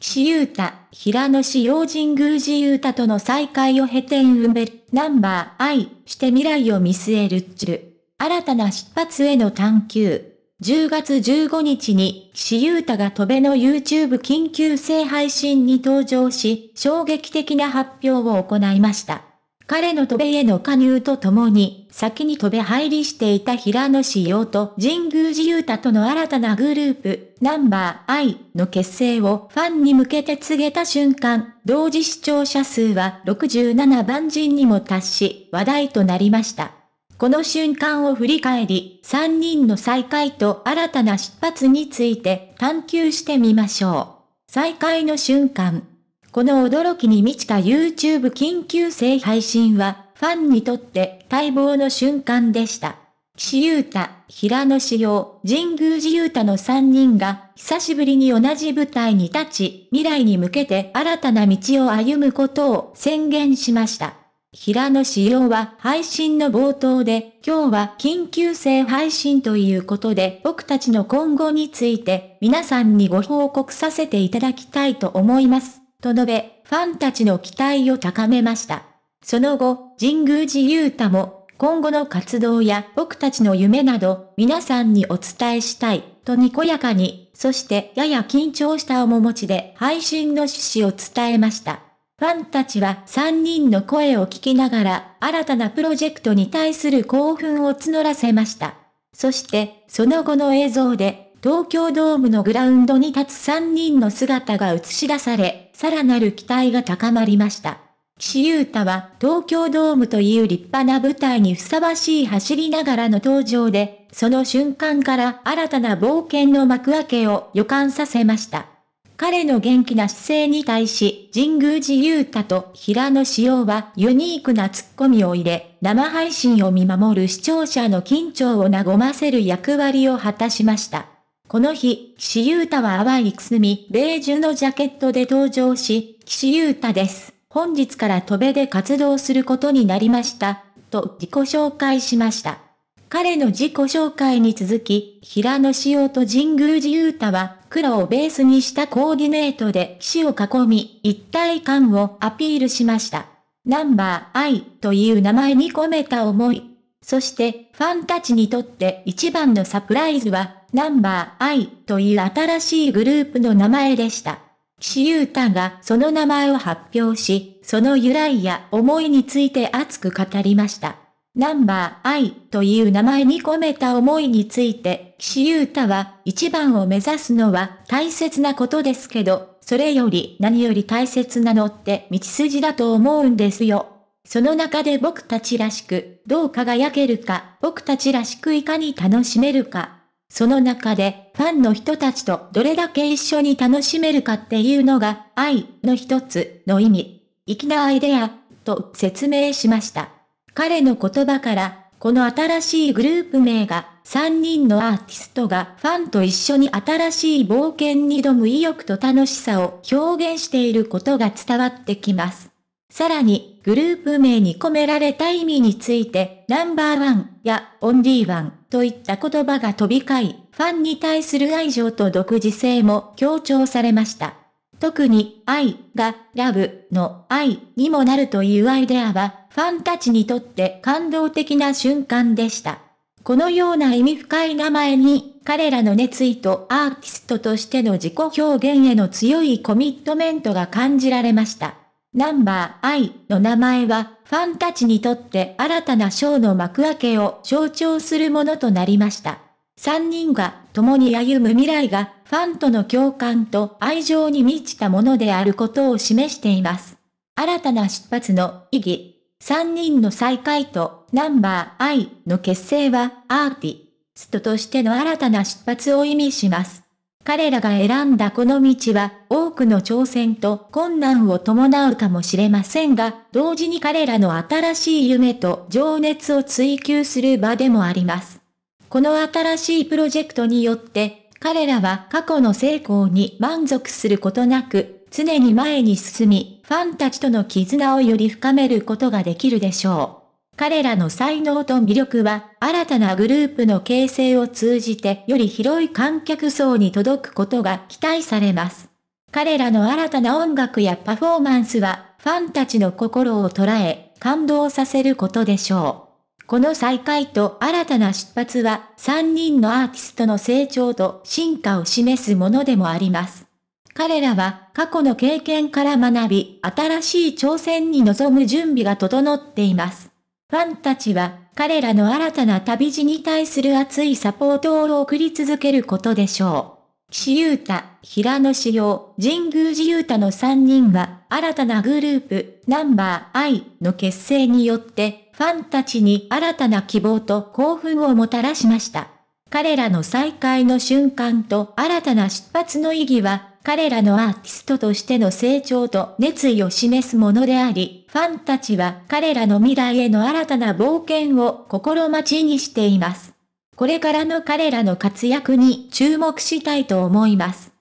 岸優太、平野市陽神宮寺優太との再会を経てんうナンバー愛して未来を見据えるっちる。新たな出発への探求。10月15日に岸優太が戸べの YouTube 緊急性配信に登場し、衝撃的な発表を行いました。彼の渡米への加入とともに、先に渡米入りしていた平野志陽と神宮寺勇太との新たなグループ、ナンバー I の結成をファンに向けて告げた瞬間、同時視聴者数は67万人にも達し、話題となりました。この瞬間を振り返り、3人の再会と新たな出発について探求してみましょう。再会の瞬間。この驚きに満ちた YouTube 緊急性配信は、ファンにとって待望の瞬間でした。岸優太、平野志陽、神宮寺優太の3人が、久しぶりに同じ舞台に立ち、未来に向けて新たな道を歩むことを宣言しました。平野志陽は配信の冒頭で、今日は緊急性配信ということで僕たちの今後について皆さんにご報告させていただきたいと思います。と述べ、ファンたちの期待を高めました。その後、神宮寺勇太も、今後の活動や僕たちの夢など、皆さんにお伝えしたい、とにこやかに、そしてやや緊張した面持ちで配信の趣旨を伝えました。ファンたちは3人の声を聞きながら、新たなプロジェクトに対する興奮を募らせました。そして、その後の映像で、東京ドームのグラウンドに立つ3人の姿が映し出され、さらなる期待が高まりました。岸優太は東京ドームという立派な舞台にふさわしい走りながらの登場で、その瞬間から新たな冒険の幕開けを予感させました。彼の元気な姿勢に対し、神宮寺優太と平野紫耀はユニークなツッコミを入れ、生配信を見守る視聴者の緊張を和ませる役割を果たしました。この日、岸優太は淡いくすみ、ベージュのジャケットで登場し、岸優太です。本日から戸べで活動することになりました、と自己紹介しました。彼の自己紹介に続き、平野紫耀と神宮寺優太は、黒をベースにしたコーディネートで騎士を囲み、一体感をアピールしました。ナンバーアイという名前に込めた思い。そして、ファンたちにとって一番のサプライズは、ナンバー I という新しいグループの名前でした。岸優太がその名前を発表し、その由来や思いについて熱く語りました。ナンバー I という名前に込めた思いについて、岸優太は一番を目指すのは大切なことですけど、それより何より大切なのって道筋だと思うんですよ。その中で僕たちらしく、どう輝けるか、僕たちらしくいかに楽しめるか、その中で、ファンの人たちとどれだけ一緒に楽しめるかっていうのが、愛の一つの意味。粋なアイデア、と説明しました。彼の言葉から、この新しいグループ名が、3人のアーティストがファンと一緒に新しい冒険に挑む意欲と楽しさを表現していることが伝わってきます。さらに、グループ名に込められた意味について、ナンバーワンやオンリーワンといった言葉が飛び交い、ファンに対する愛情と独自性も強調されました。特に、愛が、ラブの愛にもなるというアイデアは、ファンたちにとって感動的な瞬間でした。このような意味深い名前に、彼らの熱意とアーティストとしての自己表現への強いコミットメントが感じられました。ナンバー I の名前は、ファンたちにとって新たなショーの幕開けを象徴するものとなりました。3人が共に歩む未来が、ファンとの共感と愛情に満ちたものであることを示しています。新たな出発の意義。3人の再会とナンバー I の結成はアーティストとしての新たな出発を意味します。彼らが選んだこの道は、多くの挑戦と困難を伴うかもしれませんが、同時に彼らの新しい夢と情熱を追求する場でもあります。この新しいプロジェクトによって、彼らは過去の成功に満足することなく、常に前に進み、ファンたちとの絆をより深めることができるでしょう。彼らの才能と魅力は、新たなグループの形成を通じてより広い観客層に届くことが期待されます。彼らの新たな音楽やパフォーマンスは、ファンたちの心を捉え、感動させることでしょう。この再会と新たな出発は、3人のアーティストの成長と進化を示すものでもあります。彼らは過去の経験から学び、新しい挑戦に臨む準備が整っています。ファンたちは彼らの新たな旅路に対する熱いサポートを送り続けることでしょう。岸優太、平野志陽、神宮寺優太の3人は新たなグループ、ナンバー I の結成によってファンたちに新たな希望と興奮をもたらしました。彼らの再会の瞬間と新たな出発の意義は彼らのアーティストとしての成長と熱意を示すものであり、ファンたちは彼らの未来への新たな冒険を心待ちにしています。これからの彼らの活躍に注目したいと思います。